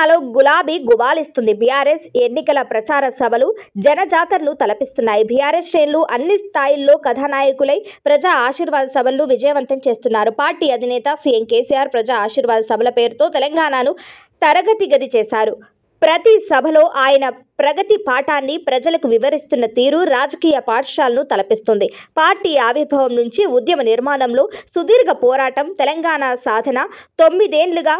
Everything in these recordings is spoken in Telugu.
తెలంగాణలో గులాబీ గుబాలిస్తుంది బీఆర్ఎస్ ఎన్నికల ప్రచార సభలు జనజాతరలు తలపిస్తున్నాయి బీఆర్ఎస్ శ్రేణులు అన్ని స్థాయిల్లో కథానాయకులై ప్రజా ఆశీర్వాద సభలు విజయవంతం చేస్తున్నారు పార్టీ అధినేత సీఎం కేసీఆర్ ప్రజా ఆశీర్వాద సభల పేరుతో తెలంగాణను తరగతి గది చేశారు ప్రతి సభలో ఆయన ప్రగతి పాఠాన్ని ప్రజలకు వివరిస్తున్న తీరు రాజకీయ పాఠశాలను తలపిస్తుంది పార్టీ ఆవిర్భావం నుంచి ఉద్యమ నిర్మాణంలో సుదీర్ఘ పోరాటం తెలంగాణ సాధన తొమ్మిదేండ్లుగా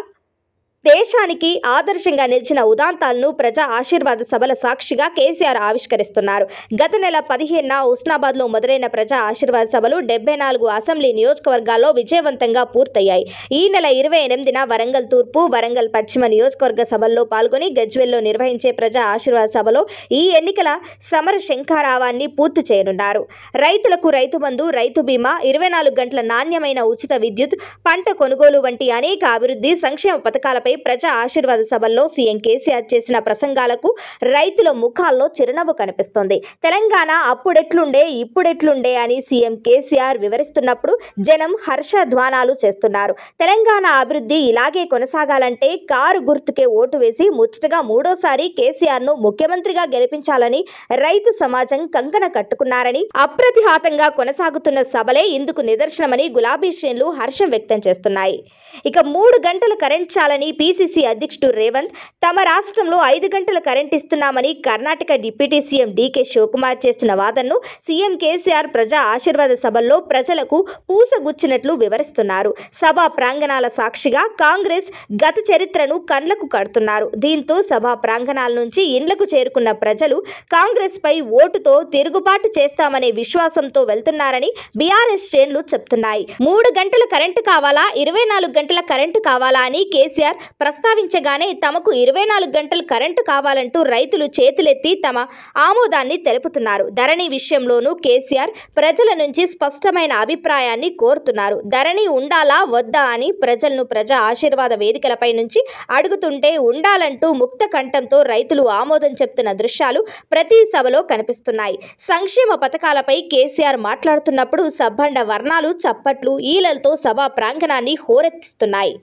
దేశానికి ఆదర్శంగా నిలిచిన ఉదాంతాలను ప్రజా ఆశీర్వాద సభల సాక్షిగా కేసీఆర్ ఆవిష్కరిస్తున్నారు గత నెల పదిహేనున ఉస్నాబాద్లో మొదలైన ప్రజా ఆశీర్వాద సభలు డెబ్బై నాలుగు అసెంబ్లీ నియోజకవర్గాల్లో విజయవంతంగా పూర్తయ్యాయి ఈ నెల ఇరవై ఎనిమిదిన వరంగల్ తూర్పు వరంగల్ పశ్చిమ నియోజకవర్గ సభల్లో పాల్గొని గజ్వెల్లో నిర్వహించే ప్రజా ఆశీర్వాద సభలో ఈ ఎన్నికల సమర శంఖారావాన్ని పూర్తి చేయనున్నారు రైతులకు రైతు బంధు రైతు బీమా ఇరవై నాలుగు గంటల నాణ్యమైన ఉచిత విద్యుత్ పంట కొనుగోలు వంటి అనేక అభివృద్ధి సంక్షేమ పథకాలపై తొంభై ప్రజా ఆశీర్వాద సభల్లో సీఎం కేసీఆర్ చేసిన ప్రసంగాలకు రైతుల ముఖాల్లో చిరునవ్వు కనిపిస్తోంది తెలంగాణ అప్పుడెట్లుండే ఇప్పుడెట్లుండే అని సీఎం కేసీఆర్ వివరిస్తున్నప్పుడు జనం హర్షధ్వానాలు చేస్తున్నారు తెలంగాణ అభివృద్ధి ఇలాగే కొనసాగాలంటే కారు గుర్తుకే ఓటు వేసి ముచ్చటగా మూడోసారి కేసీఆర్ ను ముఖ్యమంత్రిగా గెలిపించాలని రైతు సమాజం కంకణ కట్టుకున్నారని అప్రతిహాతంగా కొనసాగుతున్న సభలే ఇందుకు నిదర్శనమని గులాబీ శ్రేణులు హర్షం వ్యక్తం చేస్తున్నాయి ఇక మూడు గంటలు కరెంట్ చాలని పీసీసీ అధ్యక్షుడు రేవంత్ తమ రాష్ట్రంలో ఐదు గంటల కరెంట్ ఇస్తున్నామని కర్ణాటక డిప్యూటీ సీఎం డీకే శివకుమార్ చేస్తున్న వాదనను సీఎం కేసీఆర్ ప్రజా ఆశీర్వాద సభల్లో ప్రజలకు పూసగుచ్చినట్లు వివరిస్తున్నారు సభా ప్రాంగణాల సాక్షిగా కాంగ్రెస్ గత చరిత్రను కండ్లకు కడుతున్నారు దీంతో సభా ప్రాంగణాల నుంచి ఇండ్లకు చేరుకున్న ప్రజలు కాంగ్రెస్పై ఓటుతో తిరుగుబాటు చేస్తామనే విశ్వాసంతో వెళ్తున్నారని బీఆర్ఎస్ శ్రేణులు చెప్తున్నాయి మూడు గంటల కరెంటు కావాలా ఇరవై నాలుగు గంటల కరెంటు కావాలా అని కేసీఆర్ ప్రస్తావించగానే తమకు ఇరవై నాలుగు గంటలు కరెంటు కావాలంటూ రైతులు చేతులెత్తి తమ ఆమోదాన్ని తెలుపుతున్నారు ధరణి విషయంలోనూ కేసీఆర్ ప్రజల నుంచి స్పష్టమైన అభిప్రాయాన్ని కోరుతున్నారు ధరణి ఉండాలా వద్దా అని ప్రజలను ప్రజా ఆశీర్వాద వేదికలపై నుంచి అడుగుతుంటే ఉండాలంటూ ముక్త కంఠంతో రైతులు ఆమోదం చెప్తున్న దృశ్యాలు ప్రతి సభలో కనిపిస్తున్నాయి సంక్షేమ పథకాలపై కేసీఆర్ మాట్లాడుతున్నప్పుడు సబ్బండ వర్ణాలు చప్పట్లు ఈలలతో సభా ప్రాంగణాన్ని హోరెత్తిస్తున్నాయి